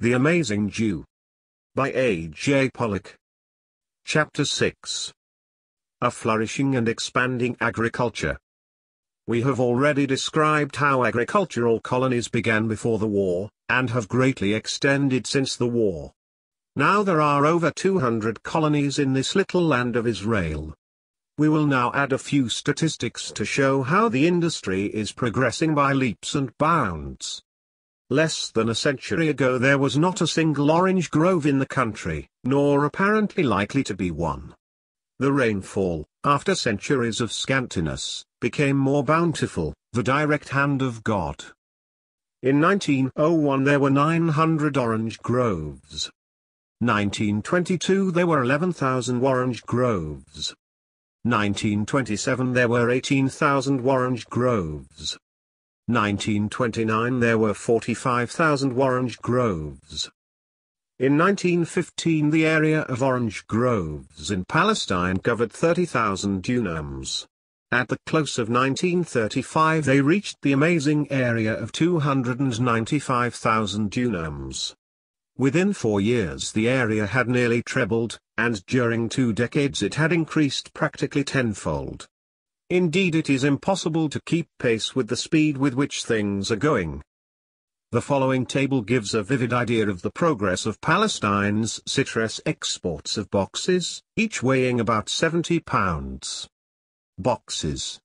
The Amazing Jew. By A.J. Pollock. Chapter 6 A Flourishing and Expanding Agriculture. We have already described how agricultural colonies began before the war, and have greatly extended since the war. Now there are over 200 colonies in this little land of Israel. We will now add a few statistics to show how the industry is progressing by leaps and bounds. Less than a century ago there was not a single orange grove in the country, nor apparently likely to be one. The rainfall, after centuries of scantiness, became more bountiful, the direct hand of God. In 1901 there were 900 orange groves. 1922 there were 11,000 orange groves. 1927 there were 18,000 orange groves. 1929 there were 45,000 orange groves. In 1915 the area of orange groves in Palestine covered 30,000 dunams. At the close of 1935 they reached the amazing area of 295,000 dunams. Within four years the area had nearly trebled, and during two decades it had increased practically tenfold. Indeed it is impossible to keep pace with the speed with which things are going. The following table gives a vivid idea of the progress of Palestine's citrus exports of boxes, each weighing about 70 pounds. Boxes.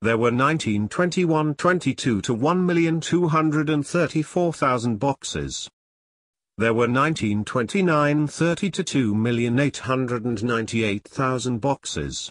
There were 1921-22 to 1,234,000 boxes. There were 1929-30 to 2,898,000 boxes.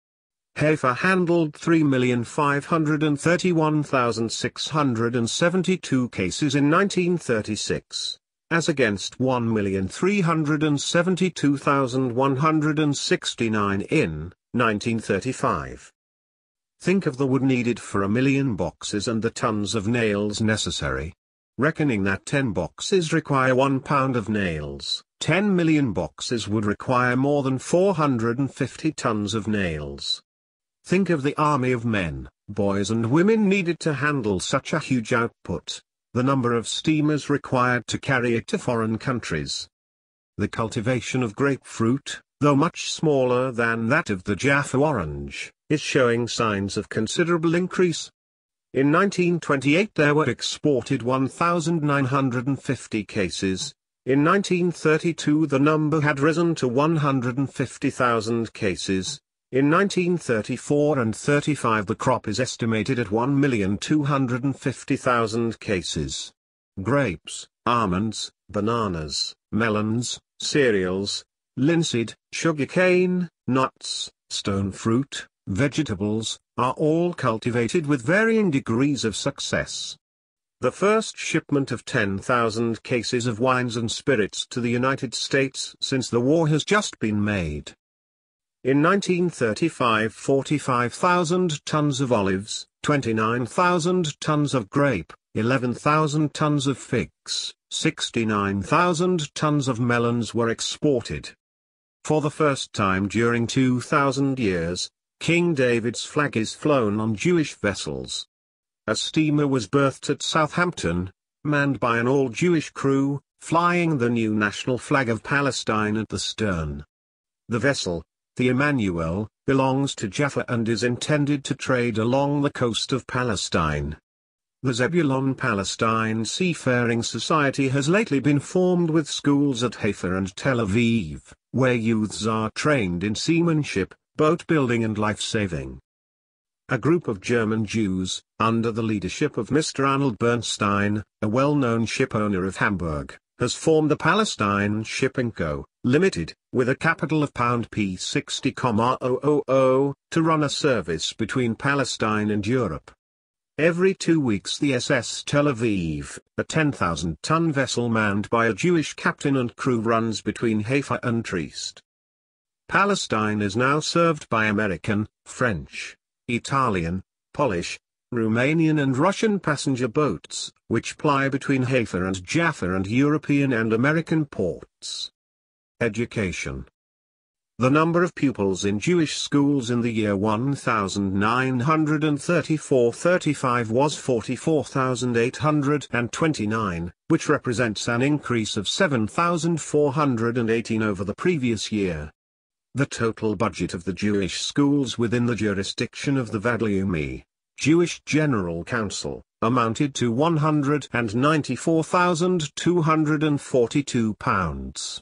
Haifa handled 3,531,672 cases in 1936, as against 1,372,169 in 1935. Think of the wood needed for a million boxes and the tons of nails necessary. Reckoning that 10 boxes require 1 pound of nails, 10 million boxes would require more than 450 tons of nails. Think of the army of men, boys and women needed to handle such a huge output, the number of steamers required to carry it to foreign countries. The cultivation of grapefruit, though much smaller than that of the Jaffa orange, is showing signs of considerable increase. In 1928 there were exported 1,950 cases, in 1932 the number had risen to 150,000 cases, in 1934 and 35 the crop is estimated at 1,250,000 cases. Grapes, almonds, bananas, melons, cereals, linseed, sugarcane, nuts, stone fruit, vegetables, are all cultivated with varying degrees of success. The first shipment of 10,000 cases of wines and spirits to the United States since the war has just been made. In 1935 45,000 tons of olives, 29,000 tons of grape, 11,000 tons of figs, 69,000 tons of melons were exported. For the first time during 2,000 years, King David's flag is flown on Jewish vessels. A steamer was berthed at Southampton, manned by an all-Jewish crew, flying the new national flag of Palestine at the stern. The vessel, the Emmanuel, belongs to Jaffa and is intended to trade along the coast of Palestine. The Zebulon Palestine Seafaring Society has lately been formed with schools at Haifa and Tel Aviv, where youths are trained in seamanship, boat building and life saving. A group of German Jews, under the leadership of Mr. Arnold Bernstein, a well-known shipowner of Hamburg, has formed the Palestine Shipping Co., Limited, with a capital of pound p 60000 to run a service between Palestine and Europe. Every two weeks the SS Tel Aviv, a 10,000-ton vessel manned by a Jewish captain and crew runs between Haifa and Trieste. Palestine is now served by American, French, Italian, Polish, Romanian and Russian passenger boats, which ply between Haifa and Jaffa and European and American ports. Education the number of pupils in Jewish schools in the year 1934-35 was 44,829, which represents an increase of 7,418 over the previous year. The total budget of the Jewish schools within the jurisdiction of the Vadliumi, Jewish General Council, amounted to £194,242.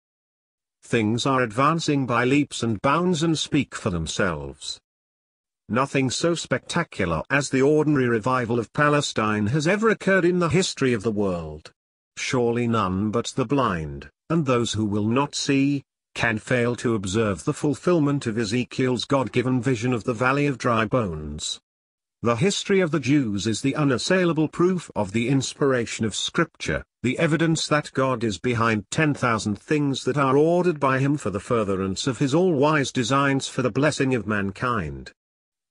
things are advancing by leaps and bounds and speak for themselves. Nothing so spectacular as the ordinary revival of Palestine has ever occurred in the history of the world. Surely none but the blind, and those who will not see, can fail to observe the fulfillment of Ezekiel's God-given vision of the Valley of Dry Bones. The history of the Jews is the unassailable proof of the inspiration of Scripture, the evidence that God is behind 10,000 things that are ordered by him for the furtherance of his all-wise designs for the blessing of mankind.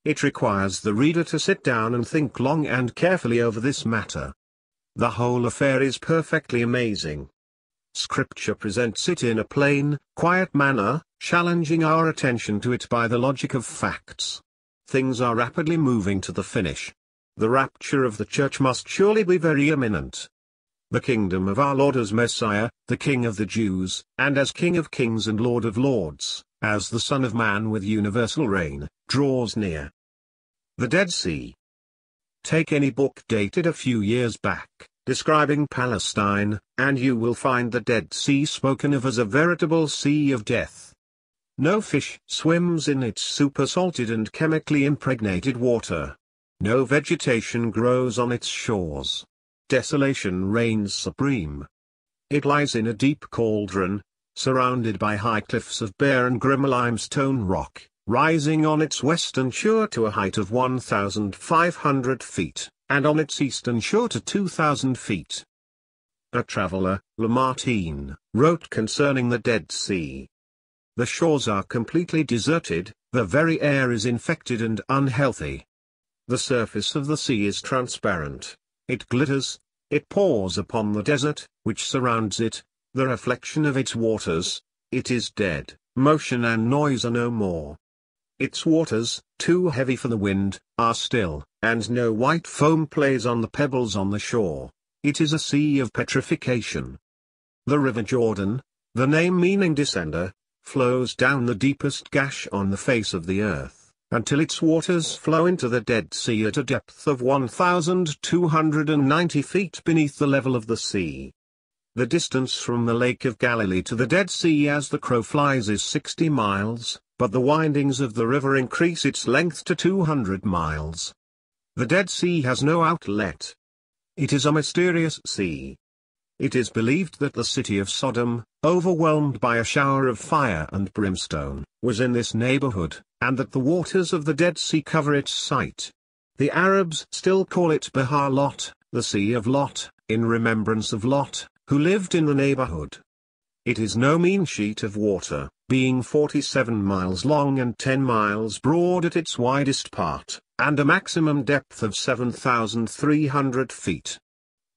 It requires the reader to sit down and think long and carefully over this matter. The whole affair is perfectly amazing. Scripture presents it in a plain, quiet manner, challenging our attention to it by the logic of facts things are rapidly moving to the finish. The rapture of the church must surely be very imminent. The kingdom of our Lord as Messiah, the King of the Jews, and as King of kings and Lord of lords, as the Son of Man with universal reign, draws near. The Dead Sea. Take any book dated a few years back, describing Palestine, and you will find the Dead Sea spoken of as a veritable sea of death. No fish swims in its super-salted and chemically impregnated water. No vegetation grows on its shores. Desolation reigns supreme. It lies in a deep cauldron, surrounded by high cliffs of bare and grim limestone rock, rising on its western shore to a height of 1,500 feet, and on its eastern shore to 2,000 feet. A traveller, Lamartine, wrote concerning the Dead Sea, the shores are completely deserted, the very air is infected and unhealthy. The surface of the sea is transparent, it glitters, it pours upon the desert, which surrounds it, the reflection of its waters, it is dead, motion and noise are no more. Its waters, too heavy for the wind, are still, and no white foam plays on the pebbles on the shore. It is a sea of petrification. The river Jordan, the name meaning descender, flows down the deepest gash on the face of the earth, until its waters flow into the Dead Sea at a depth of 1,290 feet beneath the level of the sea. The distance from the Lake of Galilee to the Dead Sea as the crow flies is 60 miles, but the windings of the river increase its length to 200 miles. The Dead Sea has no outlet. It is a mysterious sea, it is believed that the city of Sodom, overwhelmed by a shower of fire and brimstone, was in this neighborhood, and that the waters of the Dead Sea cover its site. The Arabs still call it Bahar Lot, the Sea of Lot, in remembrance of Lot, who lived in the neighborhood. It is no mean sheet of water, being 47 miles long and 10 miles broad at its widest part, and a maximum depth of 7,300 feet.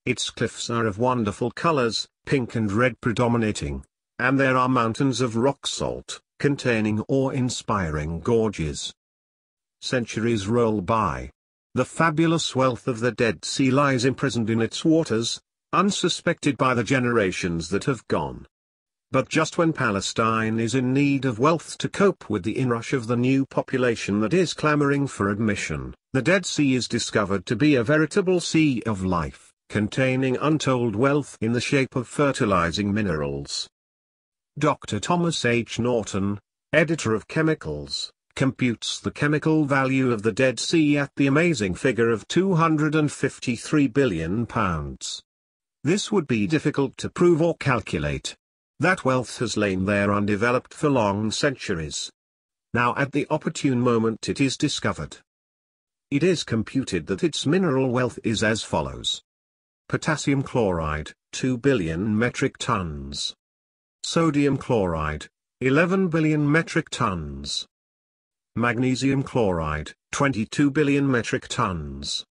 Its cliffs are of wonderful colors, pink and red predominating, and there are mountains of rock salt, containing awe-inspiring gorges. Centuries roll by. The fabulous wealth of the Dead Sea lies imprisoned in its waters, unsuspected by the generations that have gone. But just when Palestine is in need of wealth to cope with the inrush of the new population that is clamoring for admission, the Dead Sea is discovered to be a veritable sea of life containing untold wealth in the shape of fertilizing minerals. Dr. Thomas H. Norton, editor of Chemicals, computes the chemical value of the Dead Sea at the amazing figure of £253 billion. This would be difficult to prove or calculate. That wealth has lain there undeveloped for long centuries. Now at the opportune moment it is discovered. It is computed that its mineral wealth is as follows potassium chloride, 2 billion metric tons. Sodium chloride, 11 billion metric tons. Magnesium chloride, 22 billion metric tons.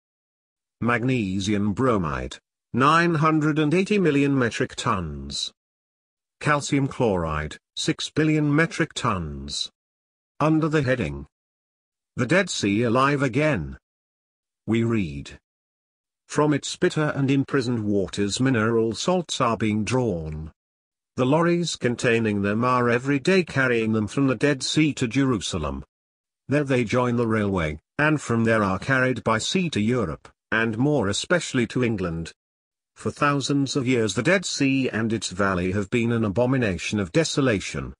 Magnesium bromide, 980 million metric tons. Calcium chloride, 6 billion metric tons. Under the heading The Dead Sea Alive Again, we read. From its bitter and imprisoned waters mineral salts are being drawn. The lorries containing them are every day carrying them from the Dead Sea to Jerusalem. There they join the railway, and from there are carried by sea to Europe, and more especially to England. For thousands of years the Dead Sea and its valley have been an abomination of desolation.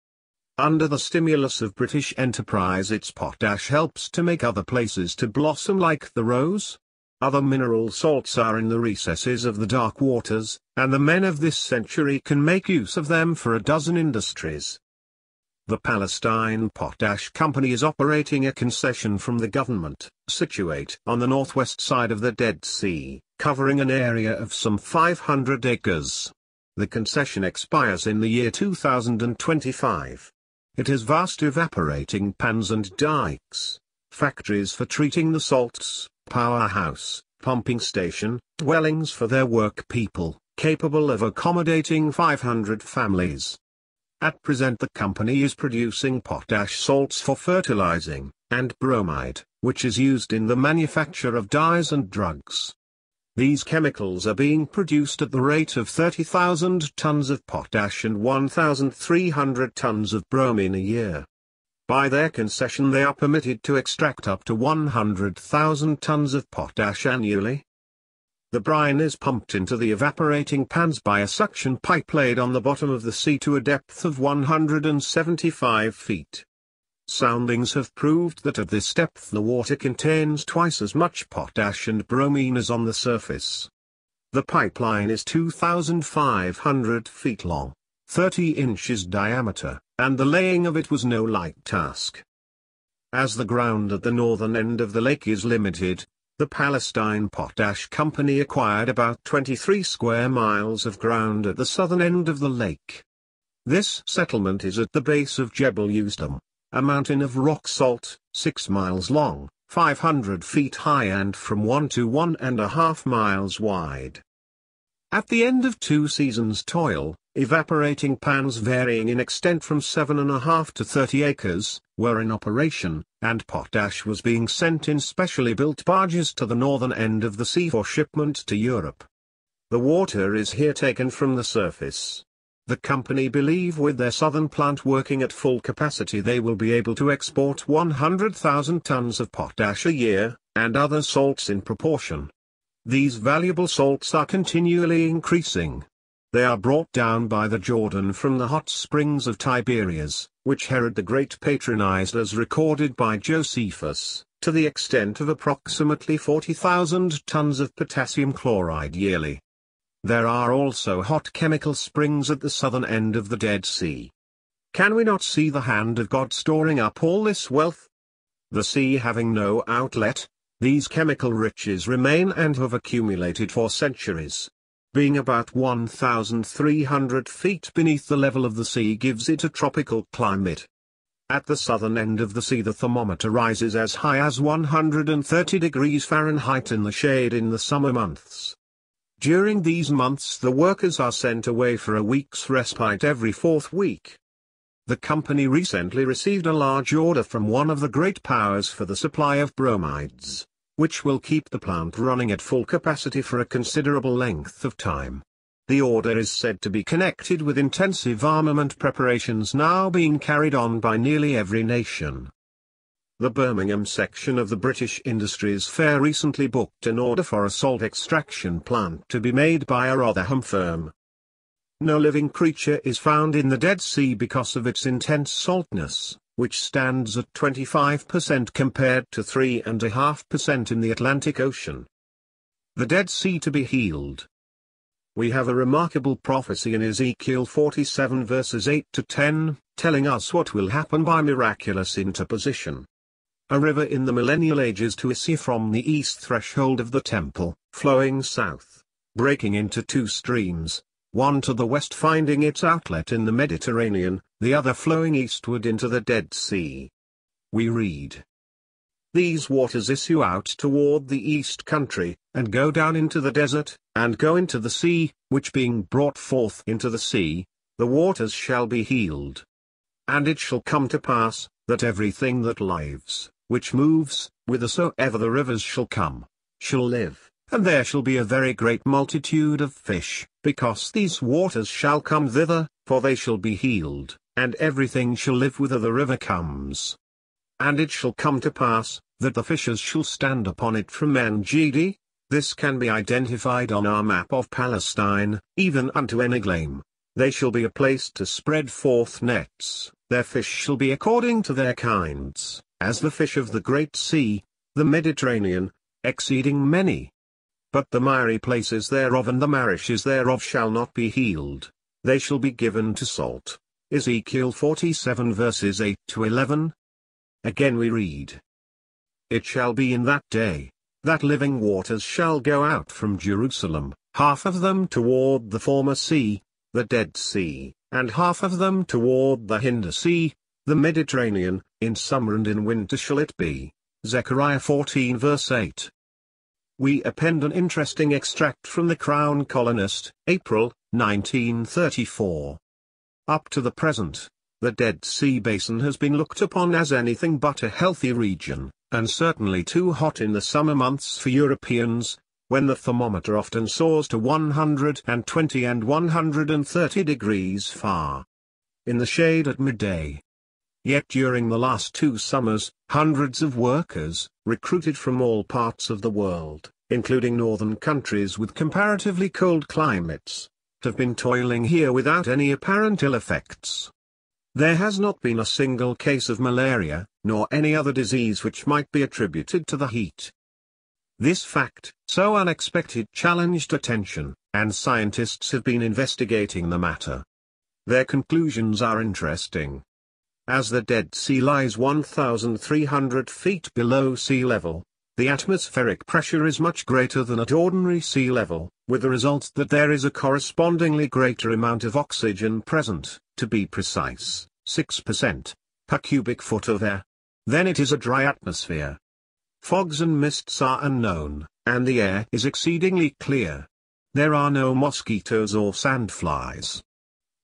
Under the stimulus of British enterprise its potash helps to make other places to blossom like the rose, other mineral salts are in the recesses of the dark waters, and the men of this century can make use of them for a dozen industries. The Palestine Potash Company is operating a concession from the government, situate on the northwest side of the Dead Sea, covering an area of some 500 acres. The concession expires in the year 2025. It has vast evaporating pans and dikes, factories for treating the salts, powerhouse, pumping station, dwellings for their work people, capable of accommodating 500 families. At present the company is producing potash salts for fertilizing, and bromide, which is used in the manufacture of dyes and drugs. These chemicals are being produced at the rate of 30,000 tons of potash and 1,300 tons of bromine a year. By their concession they are permitted to extract up to 100,000 tons of potash annually. The brine is pumped into the evaporating pans by a suction pipe laid on the bottom of the sea to a depth of 175 feet. Soundings have proved that at this depth the water contains twice as much potash and bromine as on the surface. The pipeline is 2,500 feet long, 30 inches diameter, and the laying of it was no light task. As the ground at the northern end of the lake is limited, the Palestine Potash Company acquired about 23 square miles of ground at the southern end of the lake. This settlement is at the base of Jebel Uzdam, a mountain of rock salt, 6 miles long, 500 feet high and from 1 to one and a half miles wide. At the end of two seasons' toil, evaporating pans varying in extent from 7.5 to 30 acres, were in operation, and potash was being sent in specially built barges to the northern end of the sea for shipment to Europe. The water is here taken from the surface. The company believe with their southern plant working at full capacity they will be able to export 100,000 tons of potash a year, and other salts in proportion. These valuable salts are continually increasing. They are brought down by the Jordan from the hot springs of Tiberias, which Herod the Great patronized as recorded by Josephus, to the extent of approximately 40,000 tons of potassium chloride yearly. There are also hot chemical springs at the southern end of the Dead Sea. Can we not see the hand of God storing up all this wealth? The sea having no outlet, these chemical riches remain and have accumulated for centuries being about 1,300 feet beneath the level of the sea gives it a tropical climate. At the southern end of the sea the thermometer rises as high as 130 degrees Fahrenheit in the shade in the summer months. During these months the workers are sent away for a week's respite every fourth week. The company recently received a large order from one of the great powers for the supply of bromides which will keep the plant running at full capacity for a considerable length of time. The order is said to be connected with intensive armament preparations now being carried on by nearly every nation. The Birmingham section of the British Industries Fair recently booked an order for a salt extraction plant to be made by a Rotherham firm. No living creature is found in the Dead Sea because of its intense saltness, which stands at 25% compared to 3.5% in the Atlantic Ocean. The Dead Sea to be healed. We have a remarkable prophecy in Ezekiel 47 verses 8 to 10, telling us what will happen by miraculous interposition. A river in the millennial ages to issue from the east threshold of the temple, flowing south, breaking into two streams, one to the west finding its outlet in the Mediterranean, the other flowing eastward into the Dead Sea. We read. These waters issue out toward the east country, and go down into the desert, and go into the sea, which being brought forth into the sea, the waters shall be healed. And it shall come to pass, that everything that lives, which moves, whithersoever the rivers shall come, shall live, and there shall be a very great multitude of fish, because these waters shall come thither, for they shall be healed and everything shall live whither the river comes. And it shall come to pass, that the fishers shall stand upon it from Engedi, this can be identified on our map of Palestine, even unto Eniglaim. They shall be a place to spread forth nets, their fish shall be according to their kinds, as the fish of the great sea, the Mediterranean, exceeding many. But the miry places thereof and the marishes thereof shall not be healed, they shall be given to salt. Ezekiel 47 verses 8 to 11. Again we read, It shall be in that day, that living waters shall go out from Jerusalem, half of them toward the former sea, the Dead Sea, and half of them toward the Hinder Sea, the Mediterranean, in summer and in winter shall it be. Zechariah 14 verse 8. We append an interesting extract from the Crown Colonist, April, 1934. Up to the present, the Dead Sea Basin has been looked upon as anything but a healthy region, and certainly too hot in the summer months for Europeans, when the thermometer often soars to 120 and 130 degrees far. In the shade at midday. Yet during the last two summers, hundreds of workers, recruited from all parts of the world, including northern countries with comparatively cold climates, have been toiling here without any apparent ill effects. There has not been a single case of malaria, nor any other disease which might be attributed to the heat. This fact, so unexpected challenged attention, and scientists have been investigating the matter. Their conclusions are interesting. As the Dead Sea lies 1,300 feet below sea level, the atmospheric pressure is much greater than at ordinary sea level, with the result that there is a correspondingly greater amount of oxygen present, to be precise, 6%, per cubic foot of air. Then it is a dry atmosphere. Fogs and mists are unknown, and the air is exceedingly clear. There are no mosquitoes or sandflies.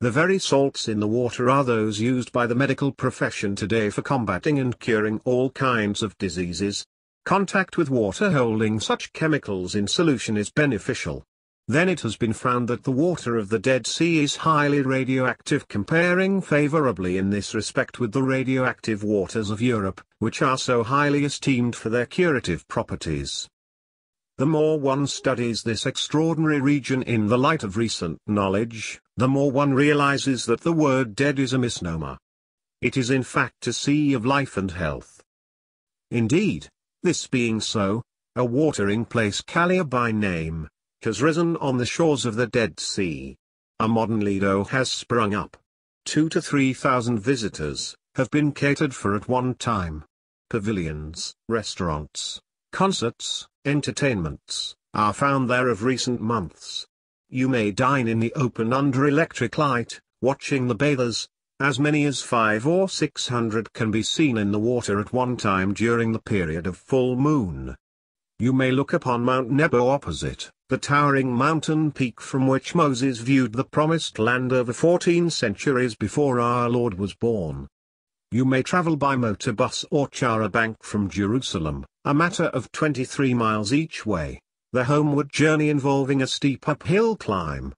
The very salts in the water are those used by the medical profession today for combating and curing all kinds of diseases. Contact with water holding such chemicals in solution is beneficial, then it has been found that the water of the Dead Sea is highly radioactive comparing favorably in this respect with the radioactive waters of Europe, which are so highly esteemed for their curative properties. The more one studies this extraordinary region in the light of recent knowledge, the more one realizes that the word dead is a misnomer. It is in fact a sea of life and health. Indeed, this being so, a watering place Calia by name, has risen on the shores of the Dead Sea. A modern Lido has sprung up. Two to three thousand visitors have been catered for at one time. Pavilions, restaurants, concerts, entertainments, are found there of recent months. You may dine in the open under electric light, watching the bathers, as many as five or six hundred can be seen in the water at one time during the period of full moon. You may look upon Mount Nebo opposite, the towering mountain peak from which Moses viewed the promised land over 14 centuries before our Lord was born. You may travel by motor bus or chara bank from Jerusalem, a matter of 23 miles each way, the homeward journey involving a steep uphill climb.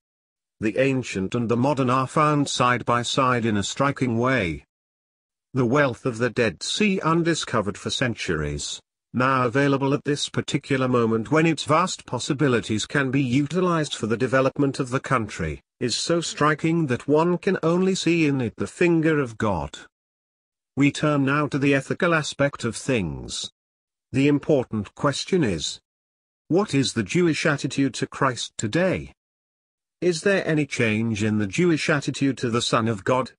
The ancient and the modern are found side by side in a striking way. The wealth of the Dead Sea undiscovered for centuries, now available at this particular moment when its vast possibilities can be utilized for the development of the country, is so striking that one can only see in it the finger of God. We turn now to the ethical aspect of things. The important question is, what is the Jewish attitude to Christ today? Is there any change in the Jewish attitude to the Son of God?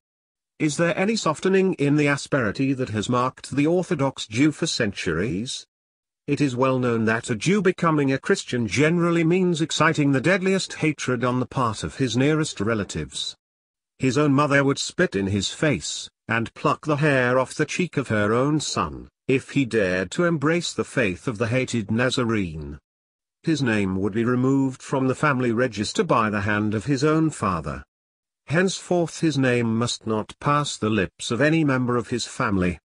Is there any softening in the asperity that has marked the Orthodox Jew for centuries? It is well known that a Jew becoming a Christian generally means exciting the deadliest hatred on the part of his nearest relatives. His own mother would spit in his face, and pluck the hair off the cheek of her own son, if he dared to embrace the faith of the hated Nazarene. His name would be removed from the family register by the hand of his own father. Henceforth his name must not pass the lips of any member of his family.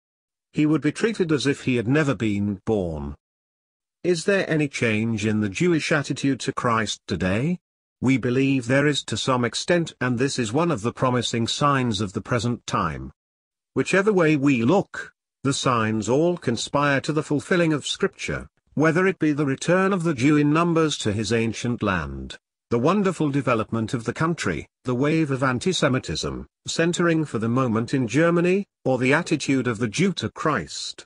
He would be treated as if he had never been born. Is there any change in the Jewish attitude to Christ today? We believe there is to some extent and this is one of the promising signs of the present time. Whichever way we look, the signs all conspire to the fulfilling of Scripture, whether it be the return of the Jew in numbers to his ancient land, the wonderful development of the country, the wave of anti-Semitism, centering for the moment in Germany, or the attitude of the Jew to Christ.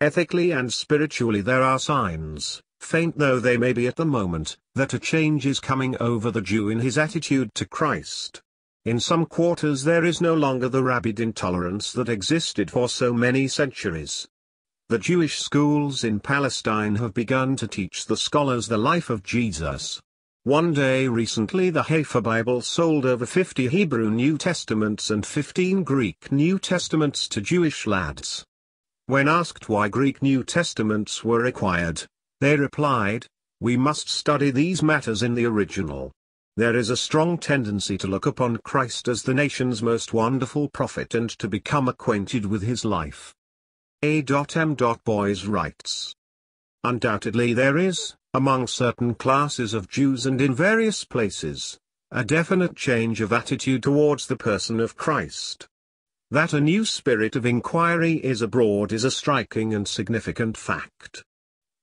Ethically and spiritually there are signs, faint though they may be at the moment, that a change is coming over the Jew in his attitude to Christ. In some quarters there is no longer the rabid intolerance that existed for so many centuries. The Jewish schools in Palestine have begun to teach the scholars the life of Jesus. One day recently the Haifa Bible sold over 50 Hebrew New Testaments and 15 Greek New Testaments to Jewish lads. When asked why Greek New Testaments were required, they replied, we must study these matters in the original. There is a strong tendency to look upon Christ as the nation's most wonderful prophet and to become acquainted with his life. A.M. Boys writes. Undoubtedly there is, among certain classes of Jews and in various places, a definite change of attitude towards the person of Christ. That a new spirit of inquiry is abroad is a striking and significant fact.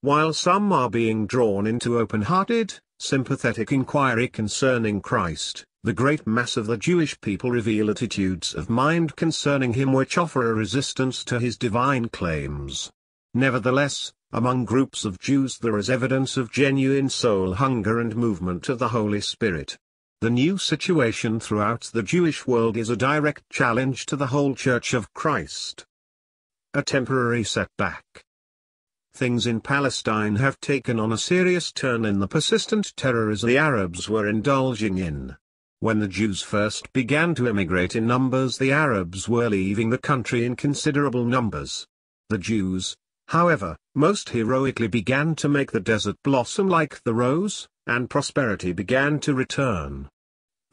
While some are being drawn into open-hearted, sympathetic inquiry concerning Christ, the great mass of the Jewish people reveal attitudes of mind concerning him which offer a resistance to his divine claims. Nevertheless, among groups of Jews there is evidence of genuine soul hunger and movement of the Holy Spirit. The new situation throughout the Jewish world is a direct challenge to the whole Church of Christ. A temporary setback. Things in Palestine have taken on a serious turn in the persistent terrorism the Arabs were indulging in. When the Jews first began to immigrate in numbers the Arabs were leaving the country in considerable numbers. The Jews, However, most heroically began to make the desert blossom like the rose, and prosperity began to return.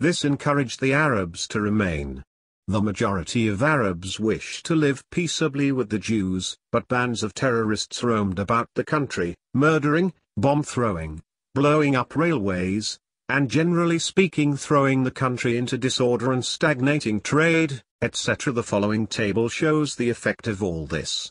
This encouraged the Arabs to remain. The majority of Arabs wished to live peaceably with the Jews, but bands of terrorists roamed about the country, murdering, bomb-throwing, blowing up railways, and generally speaking throwing the country into disorder and stagnating trade, etc. The following table shows the effect of all this.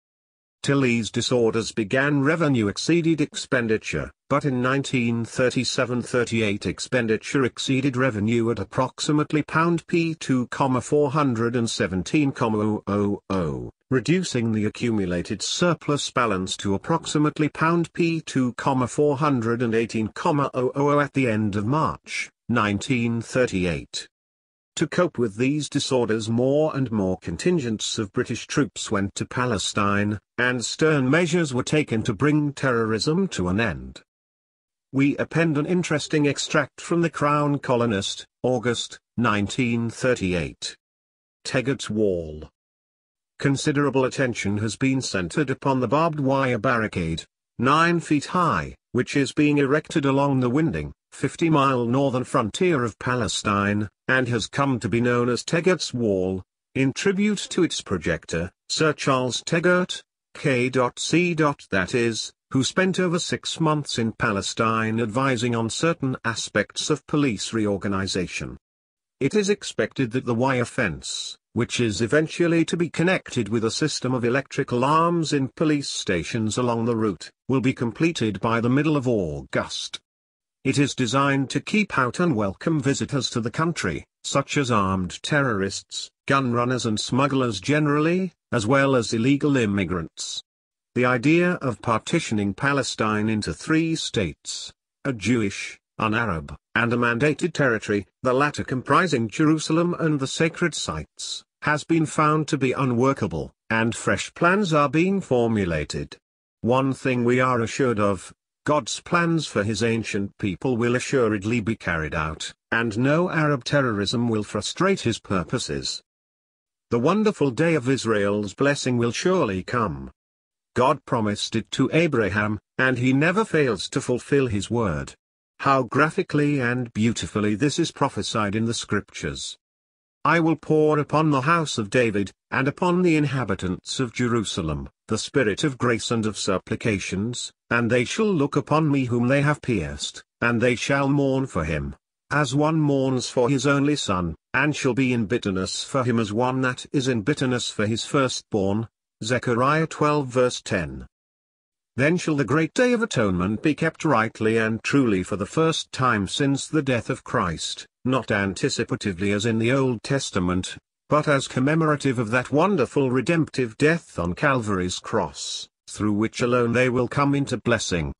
Till these disorders began revenue exceeded expenditure, but in 1937-38 expenditure exceeded revenue at approximately p 2417000 reducing the accumulated surplus balance to approximately p 2418000 at the end of March 1938. To cope with these disorders more and more contingents of British troops went to Palestine, and stern measures were taken to bring terrorism to an end. We append an interesting extract from the Crown Colonist, August, 1938. Tegart's Wall. Considerable attention has been centered upon the barbed wire barricade, 9 feet high, which is being erected along the winding, 50-mile northern frontier of Palestine, and has come to be known as Tegart's Wall, in tribute to its projector, Sir Charles Tegart, K.C. that is, who spent over six months in Palestine advising on certain aspects of police reorganization. It is expected that the wire fence, which is eventually to be connected with a system of electric alarms in police stations along the route, will be completed by the middle of August. It is designed to keep out unwelcome visitors to the country, such as armed terrorists, gun runners and smugglers generally, as well as illegal immigrants. The idea of partitioning Palestine into three states, a Jewish, an Arab, and a mandated territory, the latter comprising Jerusalem and the sacred sites, has been found to be unworkable, and fresh plans are being formulated. One thing we are assured of, God's plans for his ancient people will assuredly be carried out, and no Arab terrorism will frustrate his purposes. The wonderful day of Israel's blessing will surely come. God promised it to Abraham, and he never fails to fulfill his word. How graphically and beautifully this is prophesied in the Scriptures. I will pour upon the house of David, and upon the inhabitants of Jerusalem, the Spirit of grace and of supplications, and they shall look upon me whom they have pierced, and they shall mourn for him, as one mourns for his only son, and shall be in bitterness for him as one that is in bitterness for his firstborn. Zechariah 12 verse 10. Then shall the great day of atonement be kept rightly and truly for the first time since the death of Christ, not anticipatively as in the Old Testament, but as commemorative of that wonderful redemptive death on Calvary's cross, through which alone they will come into blessing.